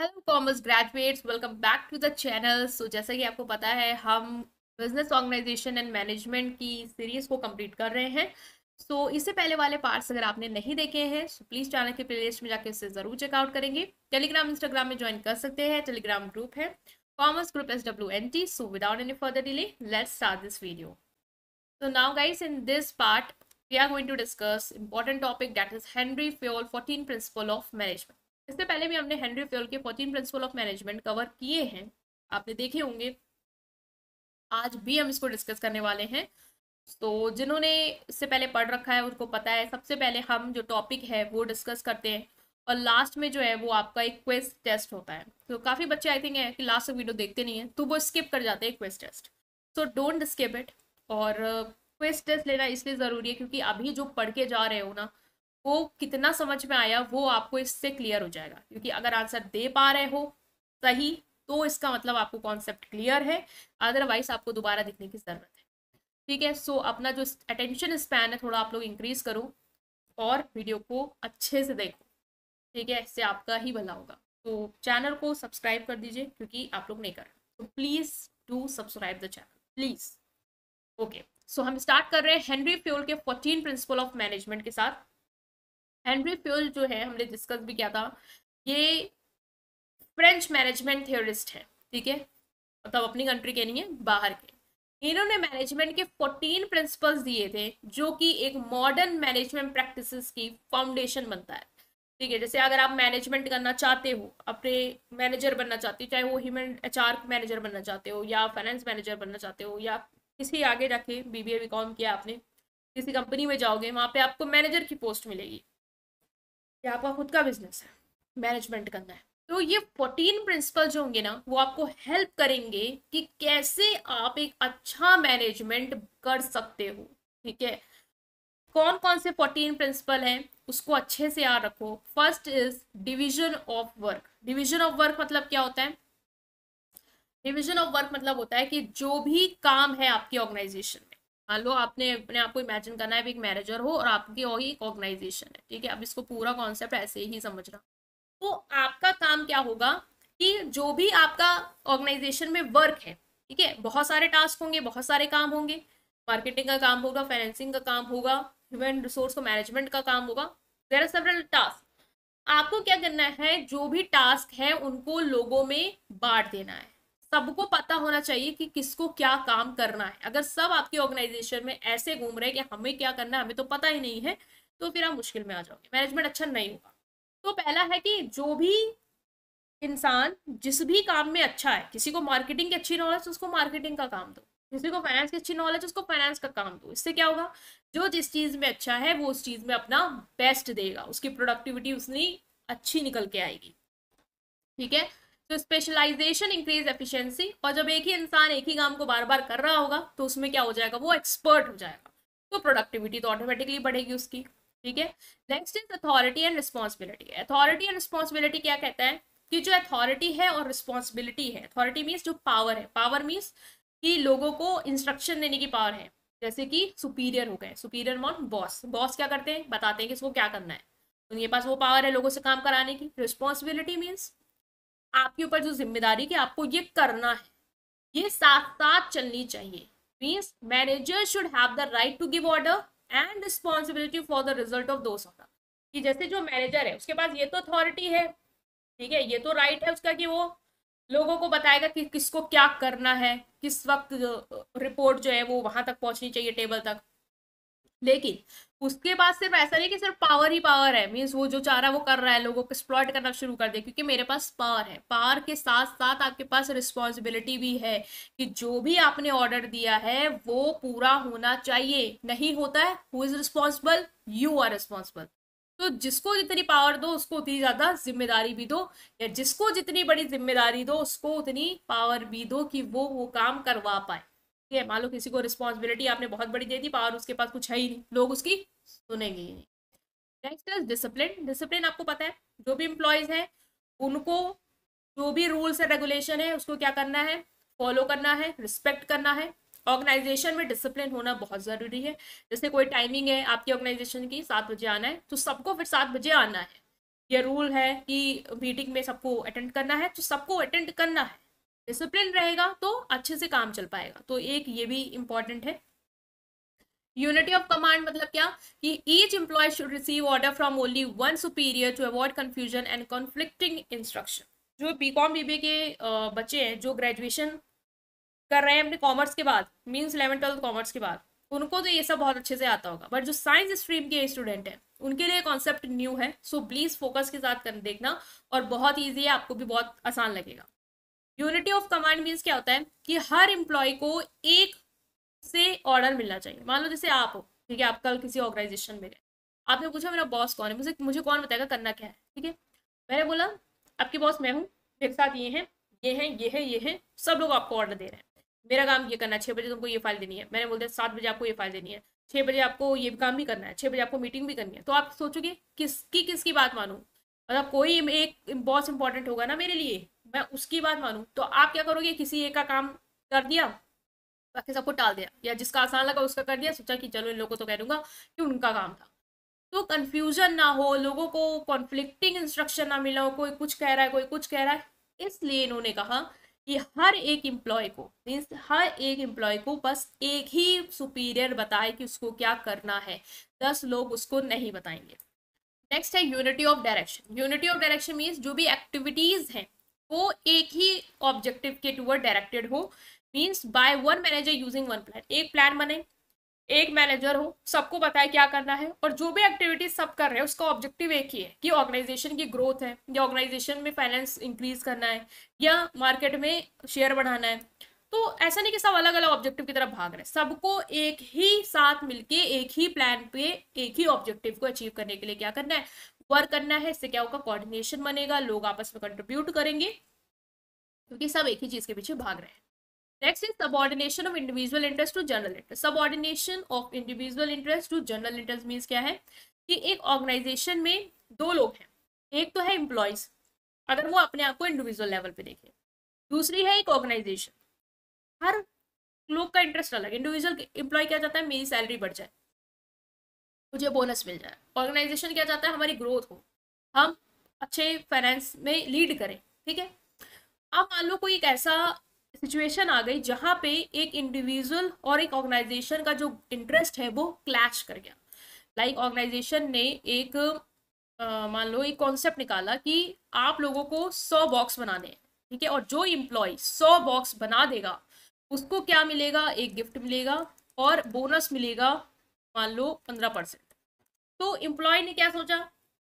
Hello commerce graduates welcome back to the channel so जैसा कि आपको पता है हम बिजनेस ऑर्गेनाइजेशन एंड मैनेजमेंट की सीरीज को कंप्लीट कर रहे हैं सो so, इससे पहले वाले पार्ट्स अगर आपने नहीं देखे हैं सो प्लीज़ चैनल के प्लेलिस्ट में जाकर इसे ज़रूर चेकआउट करेंगे टेलीग्राम इंस्टाग्राम में ज्वाइन कर सकते हैं टेलीग्राम ग्रुप है commerce group S W N T so without any further delay let's start this video so now guys in this part we are going to discuss important topic that is Henry Fayol fourteen principle of management इससे पहले भी हमने Henry Fayol के fourteen principle of management cover किए हैं आपने देखे होंगे आज भी हम इसको डिस्कस करने वाले हैं तो जिन्होंने इससे पहले पढ़ रखा है उनको पता है सबसे पहले हम जो टॉपिक है वो डिस्कस करते हैं और लास्ट में जो है वो आपका एक क्वेस्ट टेस्ट होता है तो काफ़ी बच्चे आई थिंक है कि लास्ट तक वीडियो देखते नहीं है तो वो स्किप कर जाते हैं quest test so don't skip it और क्वेस्ट टेस्ट लेना इसलिए ज़रूरी है क्योंकि अभी जो पढ़ के जा रहे हो ना वो कितना समझ में आया वो आपको इससे क्लियर हो जाएगा क्योंकि अगर आंसर दे पा रहे हो सही तो इसका मतलब आपको कॉन्सेप्ट क्लियर है अदरवाइज आपको दोबारा देखने की ज़रूरत है ठीक है सो अपना जो अटेंशन स्पैन है थोड़ा आप लोग इंक्रीज करो और वीडियो को अच्छे से देखो ठीक है इससे आपका ही भला होगा तो चैनल को सब्सक्राइब कर दीजिए क्योंकि आप लोग नहीं कर रहे तो please do subscribe the channel please okay so हम स्टार्ट कर रहे हैं हेनरी फ्योल के फोर्टीन प्रिंसिपल ऑफ मैनेजमेंट के साथ हेनरी फ्यूल जो है हमने डिस्कस भी किया था ये फ्रेंच मैनेजमेंट थियोरिस्ट है ठीक है मतलब अपनी कंट्री के नहीं है बाहर के इन्होंने मैनेजमेंट के 14 प्रिंसिपल्स दिए थे जो कि एक मॉडर्न मैनेजमेंट प्रैक्टिसेस की फाउंडेशन बनता है ठीक है जैसे अगर आप मैनेजमेंट करना चाहते हो अपने मैनेजर बनना चाहते हो चाहे वो ह्यूमन एच मैनेजर बनना चाहते हो या फाइनेंस मैनेजर बनना चाहते हो या किसी आगे जाके बी बी किया आपने किसी कंपनी में जाओगे वहाँ पे आपको मैनेजर की पोस्ट मिलेगी या आपका खुद का बिजनेस है मैनेजमेंट करना है तो ये फोर्टीन प्रिंसिपल जो होंगे ना वो आपको हेल्प करेंगे कि कैसे आप एक अच्छा मैनेजमेंट कर सकते हो ठीक है कौन कौन से फोर्टीन प्रिंसिपल हैं उसको अच्छे से याद रखो first is division of work division of work मतलब क्या होता है डिवीजन ऑफ वर्क मतलब होता है कि जो भी काम है आपकी ऑर्गेनाइजेशन मान हाँ, लो आपने अपने आप को इमेजिन करना है एक मैनेजर हो और आपकी ही एक ऑर्गेनाइजेशन है ठीक है अब इसको पूरा कॉन्सेप्ट ऐसे ही समझना तो आपका काम क्या होगा कि जो भी आपका ऑर्गेनाइजेशन में वर्क है ठीक है बहुत सारे टास्क होंगे बहुत सारे काम होंगे मार्केटिंग का काम होगा फाइनेंसिंग का काम होगा ह्यूमन रिसोर्स को मैनेजमेंट का काम होगा देर आर सेवरल टास्क आपको क्या करना है जो भी टास्क है उनको लोगों में बांट देना है सबको पता होना चाहिए कि किसको क्या काम करना है अगर सब आपके ऑर्गेनाइजेशन में ऐसे घूम रहे हैं कि हमें क्या करना है हमें तो पता ही नहीं है तो फिर आप मुश्किल में आ जाओगे मैनेजमेंट अच्छा नहीं होगा तो पहला है कि जो भी इंसान जिस भी काम में अच्छा है किसी को मार्केटिंग की अच्छी नॉलेज उसको मार्केटिंग का काम दो किसी को फाइनेंस की अच्छी नॉलेज उसको फाइनेंस का काम दो इससे क्या होगा जो जिस चीज़ में अच्छा है वो उस चीज़ में अपना बेस्ट देगा उसकी प्रोडक्टिविटी उसने अच्छी निकल के आएगी ठीक है तो स्पेशलाइजेशन इंक्रीज एफिशिएंसी और जब एक ही इंसान एक ही काम को बार बार कर रहा होगा तो उसमें क्या हो जाएगा वो एक्सपर्ट हो जाएगा तो प्रोडक्टिविटी तो ऑटोमेटिकली बढ़ेगी उसकी ठीक है next is authority and responsibility authority and responsibility क्या कहता है कि जो अथॉरिटी है और रिस्पॉन्सिबिलिटी है अथॉरिटी मीन्स जो पावर है पावर मीन्स कि लोगों को इंस्ट्रक्शन देने की पावर है जैसे कि सुपीरियर हो गए सुपीरियर मॉन बॉस बॉस क्या करते हैं बताते हैं कि इसको क्या करना है उनके पास वो पावर है लोगों से काम कराने की रिस्पॉन्सिबिलिटी मीन्स आपके ऊपर जो जिम्मेदारी कि आपको ये करना है ये साथ साथ चलनी चाहिए means manager should have the right to give order and responsibility for the result of those order कि जैसे जो मैनेजर है उसके पास ये तो अथॉरिटी है ठीक है ये तो राइट right है उसका कि वो लोगों को बताएगा कि किसको क्या करना है किस वक्त रिपोर्ट जो है वो वहां तक पहुंचनी चाहिए टेबल तक लेकिन उसके बाद सिर्फ ऐसा नहीं कि सिर्फ पावर ही पावर है मीन्स वो जो चाह रहा है वो कर रहा है लोगों को एक्सप्लॉयट करना शुरू कर दे क्योंकि मेरे पास पावर है पावर के साथ साथ आपके पास रिस्पॉन्सिबिलिटी भी है कि जो भी आपने ऑर्डर दिया है वो पूरा होना चाहिए नहीं होता है who is responsible you are responsible तो जिसको जितनी पावर दो उसको उतनी ज़्यादा जिम्मेदारी भी दो या जिसको जितनी बड़ी जिम्मेदारी दो उसको उतनी पावर भी दो कि वो वो काम करवा पाए है मान लो किसी को रिस्पॉन्सिबिलिटी आपने बहुत बड़ी दे दी पावर उसके पास कुछ है ही नहीं लोग उसकी सुनेंगे ही नहीं नेक्स्ट इज डिसिप्लिन डिसिप्लिन आपको पता है जो भी इम्प्लॉयज हैं उनको जो भी रूल्स एंड रेगुलेशन है उसको क्या करना है फॉलो करना है रिस्पेक्ट करना है ऑर्गेनाइजेशन में डिसिप्लिन होना बहुत ज़रूरी है जैसे कोई टाइमिंग है आपकी ऑर्गेनाइजेशन की सात बजे आना है तो सबको फिर सात बजे आना है ये रूल है कि मीटिंग में सबको अटेंड करना है तो सबको अटेंड करना है डिसिप्लिन रहेगा तो अच्छे से काम चल पाएगा तो एक ये भी इंपॉर्टेंट है यूनिटी ऑफ कमांड मतलब क्या कि each employee should receive order from only one superior to avoid confusion and conflicting instruction जो बी कॉम बी के बच्चे हैं जो ग्रेजुएशन कर रहे हैं अपने कॉमर्स के बाद मीन्स इलेवन ट्वेल्थ कॉमर्स के बाद उनको तो ये सब बहुत अच्छे से आता होगा बट जो साइंस स्ट्रीम के स्टूडेंट हैं उनके लिए कॉन्सेप्ट न्यू है सो प्लीज़ फोकस के साथ कर देखना और बहुत ईजी है आपको भी बहुत आसान लगेगा यूनिटी ऑफ कमांड मीन्स क्या होता है कि हर एम्प्लॉय को एक से ऑर्डर मिलना चाहिए मान लो जैसे आप हो ठीक है आप कल किसी ऑर्गेनाइजेशन में गए आपने पूछा मेरा बॉस कौन है मुझे मुझे कौन बताएगा करना क्या है ठीक है मैंने बोला आपके बॉस मैं हूँ मेरे साथ ये हैं ये हैं ये हैं ये हैं सब लोग आपको ऑर्डर दे रहे हैं मेरा काम ये करना है छः बजे तुमको ये फाइल देनी है मैंने बोल दिया सात बजे आपको ये फाइल देनी है छः बजे आपको ये काम भी करना है छः बजे आपको मीटिंग भी करनी है तो आप सोचोगे किसकी किसकी बात मानूँ मतलब कोई एक बॉस इंपॉर्टेंट होगा ना मेरे लिए मैं उसकी बात मानूँ तो आप क्या करोगे किसी एक का काम कर दिया बाकी सबको टाल दिया या जिसका आसान लगा उसका कर दिया सोचा कि चलो इन लोगों को तो कह दूंगा कि उनका काम था तो कंफ्यूजन ना हो लोगों को कॉन्फ्लिक्टिंग इंस्ट्रक्शन ना मिला हो कोई कुछ कह रहा है कोई कुछ कह रहा है इसलिए इन्होंने कहा कि हर एक एम्प्लॉय को मीन्स हर एक एम्प्लॉय को बस एक ही सुपीरियर बताए कि उसको क्या करना है दस लोग उसको नहीं बताएंगे नेक्स्ट है unity of direction unity of direction means जो भी एक्टिविटीज़ हैं वो एक ही ऑब्जेक्टिव के टूअर डायरेक्टेड हो means by one manager using one plan एक प्लान बने एक मैनेजर हो सबको बताए क्या करना है और जो भी एक्टिविटीज सब कर रहे हैं उसका ऑब्जेक्टिव एक ही है कि ऑर्गेनाइजेशन की ग्रोथ है या ऑर्गेनाइजेशन में फाइनेंस इंक्रीज करना है या मार्केट में शेयर बढ़ाना है तो ऐसा नहीं कि सब अलग अलग ऑब्जेक्टिव की तरफ भाग रहे हैं सबको एक ही साथ मिलके एक ही प्लान पे एक ही ऑब्जेक्टिव को अचीव करने के लिए क्या करना है वर्क करना है इससे क्या होगा कोऑर्डिनेशन बनेगा लोग आपस में कंट्रीब्यूट करेंगे क्योंकि सब एक ही चीज के पीछे भाग रहे हैं next is subordination of individual interest to general interest subordination of individual interest to general interest means क्या है कि एक ऑर्गेनाइजेशन में दो लोग हैं एक तो है इम्प्लॉयज अगर वो अपने आप को इंडिविजुअल लेवल पे देखे दूसरी है एक ऑर्गेनाइजेशन हर लोग का इंटरेस्ट अलग इंडिविजुअल इंप्लॉय क्या चाहता है मेरी सैलरी बढ़ जाए मुझे बोनस मिल जाए ऑर्गेनाइजेशन क्या चाहता है हमारी ग्रोथ हो हम अच्छे फाइनेंस में लीड करें ठीक है अब मान लो कोई एक ऐसा सिचुएशन आ गई जहाँ पे एक इंडिविजुअल और एक ऑर्गेनाइजेशन का जो इंटरेस्ट है वो क्लैश कर गया लाइक like ऑर्गेनाइजेशन ने एक मान लो एक कॉन्सेप्ट निकाला कि आप लोगों को सौ बॉक्स बनाने हैं ठीक है और जो इम्प्लॉय सौ बॉक्स बना देगा उसको क्या मिलेगा एक गिफ्ट मिलेगा और बोनस मिलेगा मान लो पंद्रह परसेंट तो इम्प्लॉय ने क्या सोचा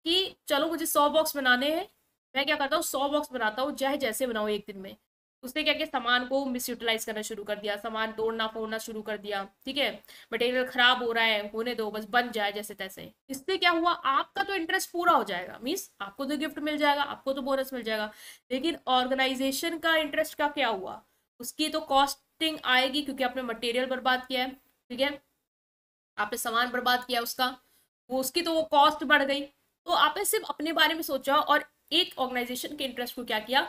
कि चलो मुझे सौ बॉक्स बनाने हैं मैं क्या करता हूँ सौ बॉक्स बनाता हूँ चाहे जैसे बनाऊँ एक दिन में उसने क्या किया सामान को मिस यूटिलाइज करना शुरू कर दिया सामान तोड़ना फोड़ना शुरू कर दिया ठीक है मटेरियल खराब हो रहा है होने दो बस बन जाए जैसे तैसे इससे क्या हुआ आपका तो इंटरेस्ट पूरा हो जाएगा मीन्स आपको तो गिफ्ट मिल जाएगा आपको तो बोनस मिल जाएगा लेकिन ऑर्गेनाइजेशन का इंटरेस्ट का क्या हुआ उसकी तो कॉस्टिंग आएगी क्योंकि आपने मटेरियल बर्बाद किया है ठीक है आपने सामान बर्बाद किया उसका वो उसकी तो वो कॉस्ट बढ़ गई तो आपने सिर्फ अपने बारे में सोचा और एक ऑर्गेनाइजेशन के इंटरेस्ट को क्या किया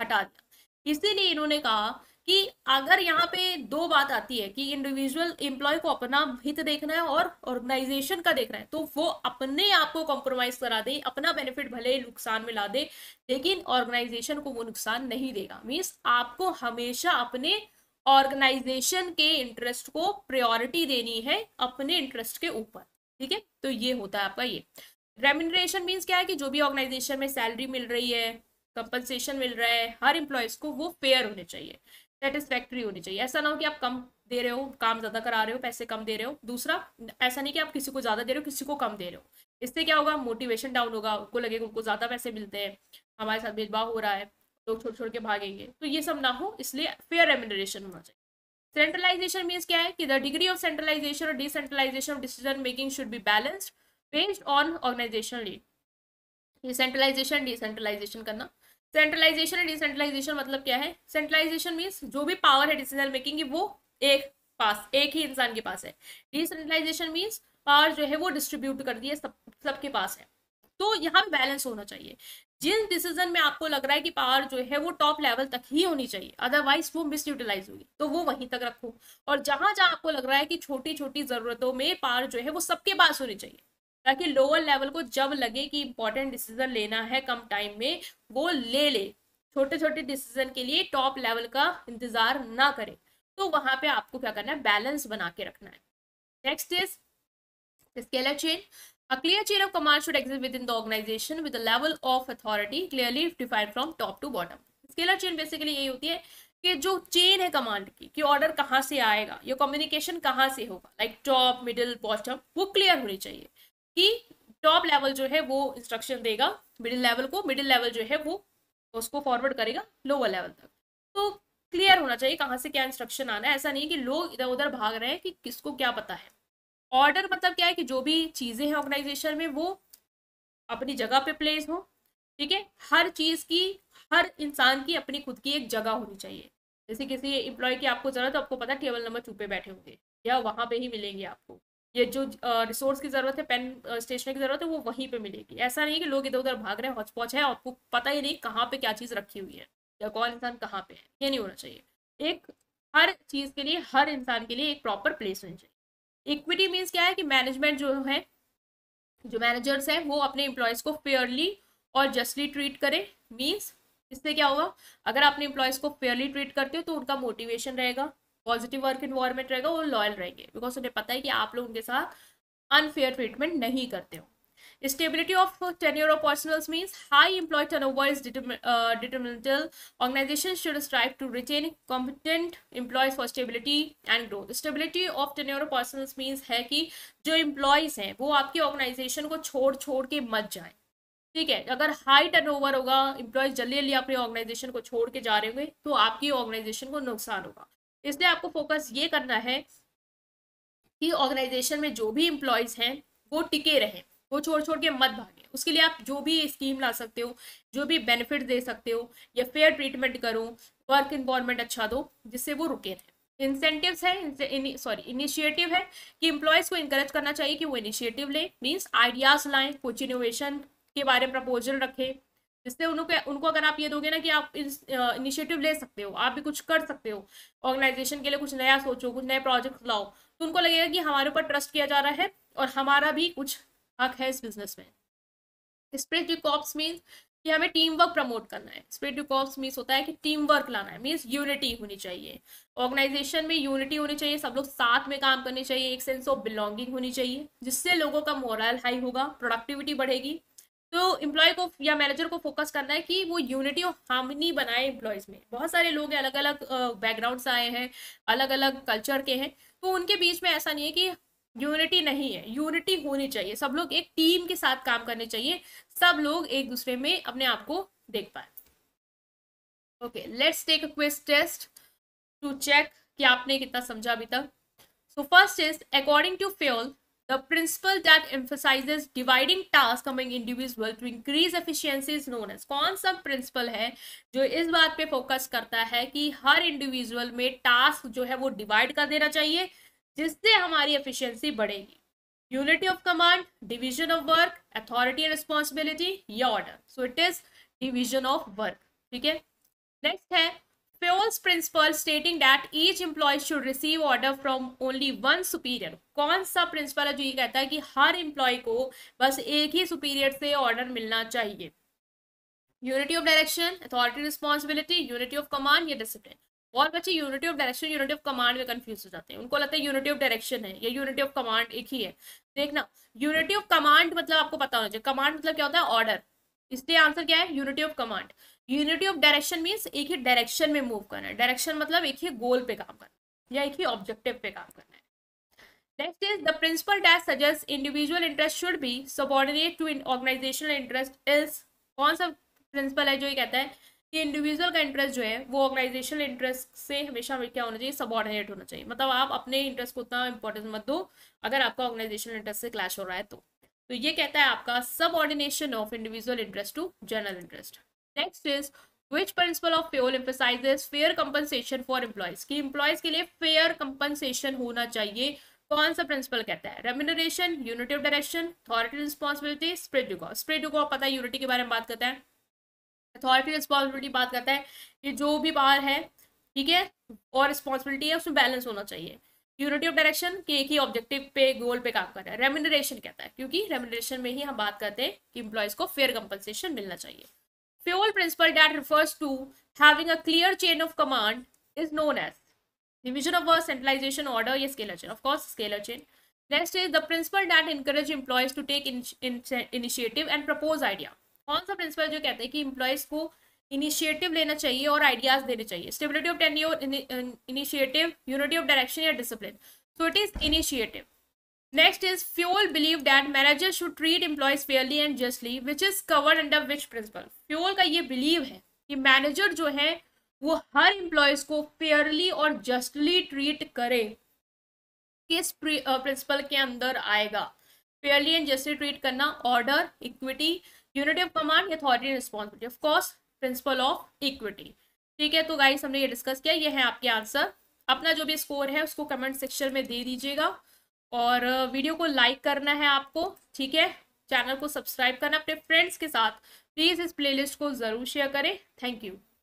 हटा दिया इसीलिए इन्होंने कहा कि अगर यहाँ पे दो बात आती है कि इंडिविजुअल एम्प्लॉय को अपना हित देखना है और ऑर्गेनाइजेशन का देखना है तो वो अपने आप को कॉम्प्रोमाइज करा दे अपना बेनिफिट भले ही नुकसान में ला दे लेकिन ऑर्गेनाइजेशन को वो नुकसान नहीं देगा मीन्स आपको हमेशा अपने ऑर्गेनाइजेशन के इंटरेस्ट को प्रायोरिटी देनी है अपने इंटरेस्ट के ऊपर ठीक है तो ये होता है आपका ये रेमिनरेशन मीन्स क्या है कि जो भी ऑर्गेनाइजेशन में सैलरी मिल रही है कंपनसेशन मिल रहा है हर एम्प्लॉयज को वो फेयर होने चाहिए सेटिस्फैक्ट्री होनी चाहिए ऐसा ना हो कि आप कम दे रहे हो काम ज़्यादा करा रहे हो पैसे कम दे रहे हो दूसरा ऐसा नहीं कि आप किसी को ज़्यादा दे रहे हो किसी को कम दे रहे हो इससे क्या होगा मोटिवेशन डाउन होगा उनको लगेगा उनको ज़्यादा पैसे मिलते हैं हमारे साथ भेदभाव हो रहा है लोग छोड़ छोड़ के भागेंगे तो ये सब ना हो इसलिए फेयर रेमिनरेशन होना चाहिए सेंट्रलाइजेशन मीन्स क्या है कि द डिग्री ऑफ सेंट्रलाइजेशन और decentralisation of decision making should be balanced based on organisation need ये सेंट्रलाइजेशन डिसेंट्रलाइजेशन करना सेंट्रलाइजेशन एंड डिसेंट्रलाइजेशन मतलब क्या है सेंट्रलाइजेशन मीन्स जो भी पावर है डिसीजन मेकिंग की वो एक पास एक ही इंसान के पास है डिसेंट्रलाइजेशन मीन्स पावर जो है वो डिस्ट्रीब्यूट कर दिए सब सबके पास है तो यहाँ पे बैलेंस होना चाहिए जिन डिसीजन में आपको लग रहा है कि पावर जो है वो टॉप लेवल तक ही होनी चाहिए अदरवाइज वो मिस यूटिलाइज होगी तो वो वहीं तक रखो और जहां जहां आपको लग रहा है कि छोटी छोटी जरूरतों में पावर जो है वो सबके पास होनी चाहिए ताकि लोअर लेवल को जब लगे कि इंपॉर्टेंट डिसीजन लेना है कम टाइम में वो ले ले छोटे छोटे डिसीजन के लिए टॉप लेवल का इंतजार ना करें तो वहां पे आपको क्या करना है बैलेंस बना के रखना है next is scalar chain A clear chain of command should exist within the organization with a level of authority clearly defined from top to bottom. Scalar chain basically यही होती है कि जो chain है command की कि order कहाँ से आएगा या communication कहाँ से होगा like top, middle, bottom वो clear होनी चाहिए कि top level जो है वो instruction देगा middle level को middle level जो है वो उसको forward करेगा lower level तक तो clear होना चाहिए कहाँ से क्या instruction आना है ऐसा नहीं कि लोग इधर उधर भाग रहे हैं कि किसको क्या पता है ऑर्डर मतलब क्या है कि जो भी चीज़ें हैं ऑर्गेनाइजेशन में वो अपनी जगह पे प्लेस हो ठीक है हर चीज़ की हर इंसान की अपनी खुद की एक जगह होनी चाहिए जैसे किसी एम्प्लॉय की आपको ज़रूरत है आपको पता है टेबल नंबर टू पे बैठे होंगे या वहाँ पे ही मिलेंगे आपको ये जो रिसोर्स की ज़रूरत है पेन स्टेशनरी की ज़रूरत है वो वहीं पे मिलेगी ऐसा नहीं कि लोग इधर उधर भाग रहे हैं हॉचपॉच है आपको पता ही नहीं कहाँ पे क्या चीज़ रखी हुई है या कौन इंसान कहाँ पे है ये नहीं होना चाहिए एक हर चीज़ के लिए हर इंसान के लिए एक प्रॉपर प्लेस होनी चाहिए इक्विटी मीन्स क्या है कि मैनेजमेंट जो है जो मैनेजर्स हैं वो अपने इम्प्लॉयज़ को फेयरली और जस्टली ट्रीट करें मीन्स इससे क्या होगा अगर अपने एम्प्लॉयज़ को फेयरली ट्रीट करते हो तो उनका मोटिवेशन रहेगा पॉजिटिव वर्क इन्वायरमेंट रहेगा वो लॉयल रहेंगे बिकॉज उन्हें पता है कि आप लोग उनके साथ अनफेयर ट्रीटमेंट नहीं करते हो stability of tenure of personnel means high employee turnover is detrimental organisation should strive to retain competent employees for stability and growth stability of tenure of personnel means है कि जो employees हैं वो आपकी organisation को छोड़ छोड़ के मच जाए ठीक है अगर हाई टर्न ओवर होगा इम्प्लॉयज जल्दी जल्दी अपने ऑर्गेनाइजेशन को छोड़ के जा रहे होंगे तो आपकी ऑर्गेनाइजेशन को नुकसान होगा इसलिए आपको फोकस ये करना है कि ऑर्गेनाइजेशन में जो भी इम्प्लॉयज हैं वो टिके रहें वो छोड़ छोड़ के मत भागे उसके लिए आप जो भी स्कीम ला सकते हो जो भी बेनिफिट दे सकते हो या फेयर ट्रीटमेंट करो वर्क इन्वायरमेंट अच्छा दो जिससे वो रुके रहें इंसेंटिव्स है सॉरी इनिशिएटिव है कि एम्प्लॉयज़ को इंकरेज करना चाहिए कि वो इनिशिएटिव लें मीन्स आइडियाज़ लाएं कुछ इनोवेशन के बारे में प्रपोजल रखें जिससे उनको उनको अगर आप ये दोगे ना कि आप इनिशिएटिव ले सकते हो आप भी कुछ कर सकते हो ऑर्गेनाइजेशन के लिए कुछ नया सोचो कुछ नए प्रोजेक्ट लाओ तो उनको लगेगा कि हमारे ऊपर ट्रस्ट किया जा रहा है और हमारा भी कुछ हक है इस बिजनेसमैन स्प्रेड यू कॉप्स मीन्स कि हमें टीम वर्क प्रमोट करना है स्प्रेड यू कॉप्स मीन्स होता है कि टीम वर्क लाना है मीन्स यूनिटी होनी चाहिए ऑर्गेनाइजेशन में यूनिटी होनी चाहिए सब लोग साथ में काम करने चाहिए एक सेंस ऑफ बिलोंगिंग होनी चाहिए जिससे लोगों का मोरल हाई होगा प्रोडक्टिविटी बढ़ेगी तो एम्प्लॉय को या मैनेजर को फोकस करना है कि वो यूनिटी और हार्मनी बनाए एम्प्लॉयज़ में बहुत सारे लोग अलग अलग बैकग्राउंड से आए हैं अलग अलग कल्चर के हैं तो उनके बीच में ऐसा नहीं है कि यूनिटी नहीं है यूनिटी होनी चाहिए सब लोग एक टीम के साथ काम करने चाहिए सब लोग एक दूसरे में अपने आप को देख पाए okay let's take a quiz test to check कि आपने कितना समझा अभी तक so first is according to Fayol the principle that emphasise dividing task among individual to increase efficiency is known as कौन सा प्रिंसिपल है जो इस बात पे फोकस करता है कि हर इंडिविजुअल में टास्क जो है वो डिवाइड कर देना चाहिए जिससे हमारी एफिशिएंसी बढ़ेगी unity of command division of work authority and responsibility या order so it is division of work ठीक है नेक्स्ट है Fayol's principle stating that each employee should receive order from only one superior कौन सा principal है जो ये कहता है कि हर एम्प्लॉय को बस एक ही सुपीरियर से ऑर्डर मिलना चाहिए unity of direction authority responsibility unity of command या डिसिप्लिन बहुत बच्चे unity of direction unity of command में कंफ्यूज हो जाते हैं उनको लगता है यूनिटी ऑफ डायरेक्शन है या यूनिटी ऑफ कमांड एक ही है देखना यूनिटी ऑफ कमांड मतलब आपको पता होना चाहिए कमांड मतलब क्या होता है ऑर्डर इसलिए आंसर क्या है unity of command unity of direction means एक ही डायरेक्शन में मूव करना है डायरेक्शन मतलब एक ही गोल पे काम करना या एक ही ऑब्जेक्टिव पे काम करना है next is the principle that suggest individual interest should be subordinate to organisational interest is कौन सा प्रिंसिपल है जो ये कहता है कि इंडिविजुअल का इंटरेस्ट जो है वो ऑर्गेनाइजेशनल इंटरेस्ट से हमेशा क्या होना चाहिए सबॉर्डिनेट होना चाहिए मतलब आप अपने इंटरेस्ट को उतना इंपॉर्टेंस मत दो अगर आपका ऑर्गेनाइजेशनल इंटरेस्ट से क्लैश हो रहा है तो तो ये कहता है आपका ordination of individual interest to general interest next is which principle of Fayol emphasises fair compensation for employees की एम्प्लॉयज के लिए फेयर कंपनसेशन होना चाहिए कौन सा प्रिंसिपल कहता है unity of direction authority responsibility esprit de esprit de पता है यूनिटी के बारे में बात करता है अथॉरिटी तो रिस्पॉन्सिबिलिटी बात करता है कि जो भी पावर है ठीक है और रिस्पॉन्सिबिलिटी है उसमें बैलेंस होना चाहिए यूनिटी ऑफ डायरेक्शन के एक ही ऑब्जेक्टिव पे गोल पे काम कर रहा है रेमिनरेशन कहता है क्योंकि रेमिनरेशन में ही हम बात करते हैं कि इम्प्लॉयज़ को फेयर कंपनसेशन मिलना चाहिए Fayol principle that refers to having a clear chain of command is known as division of work centralisation order या scalar chain of course scalar chain next is the principle principle that encourage to take initiative and propose idea कौन सा principal जो कहते हैं कि employees को initiative लेना चाहिए और आइडियाज देने चाहिए stability of ten initiative unity of direction या discipline so it is initiative next is Fayol believe that manager should treat employees fairly and justly which is covered under which principle Fayol का ये believe है कि manager जो है वो हर employees को फेयरली और जस्टली ट्रीट करे किस प्रिंसिपल के अंदर आएगा फेयरली एंड जस्टली ट्रीट करना order equity unity of command authority and responsibility of course principle of equity ठीक है तो गाइस हमने ये डिस्कस किया ये है आपके आंसर अपना जो भी स्कोर है उसको कमेंट सेक्शन में दे दीजिएगा और वीडियो को लाइक करना है आपको ठीक है चैनल को सब्सक्राइब करना अपने फ्रेंड्स के साथ प्लीज़ इस प्लेलिस्ट को ज़रूर शेयर करें थैंक यू